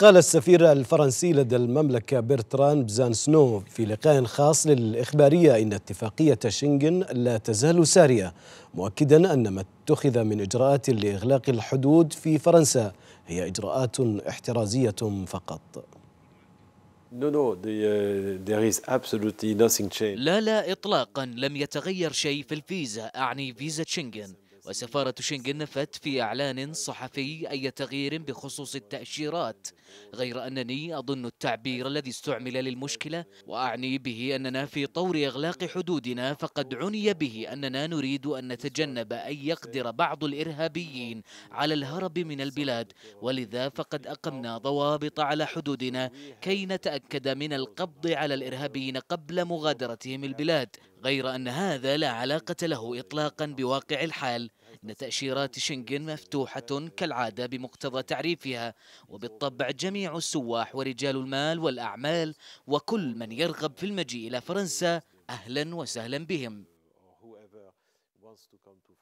قال السفير الفرنسي لدى المملكة برتران بزانسنو في لقاء خاص للإخبارية إن اتفاقية شنغن لا تزال سارية مؤكدا أن ما اتخذ من إجراءات لإغلاق الحدود في فرنسا هي إجراءات احترازية فقط euh, لا لا إطلاقا لم يتغير شيء في الفيزا أعني فيزا شنغن وسفارة شنغن نفت في إعلان صحفي أي تغيير بخصوص التأشيرات غير أنني أظن التعبير الذي استعمل للمشكلة وأعني به أننا في طور إغلاق حدودنا فقد عني به أننا نريد أن نتجنب أن يقدر بعض الإرهابيين على الهرب من البلاد ولذا فقد أقمنا ضوابط على حدودنا كي نتأكد من القبض على الإرهابيين قبل مغادرتهم البلاد غير أن هذا لا علاقة له إطلاقا بواقع الحال إن تأشيرات شنغن مفتوحة كالعادة بمقتضى تعريفها وبالطبع جميع السواح ورجال المال والأعمال وكل من يرغب في المجيء إلى فرنسا أهلا وسهلا بهم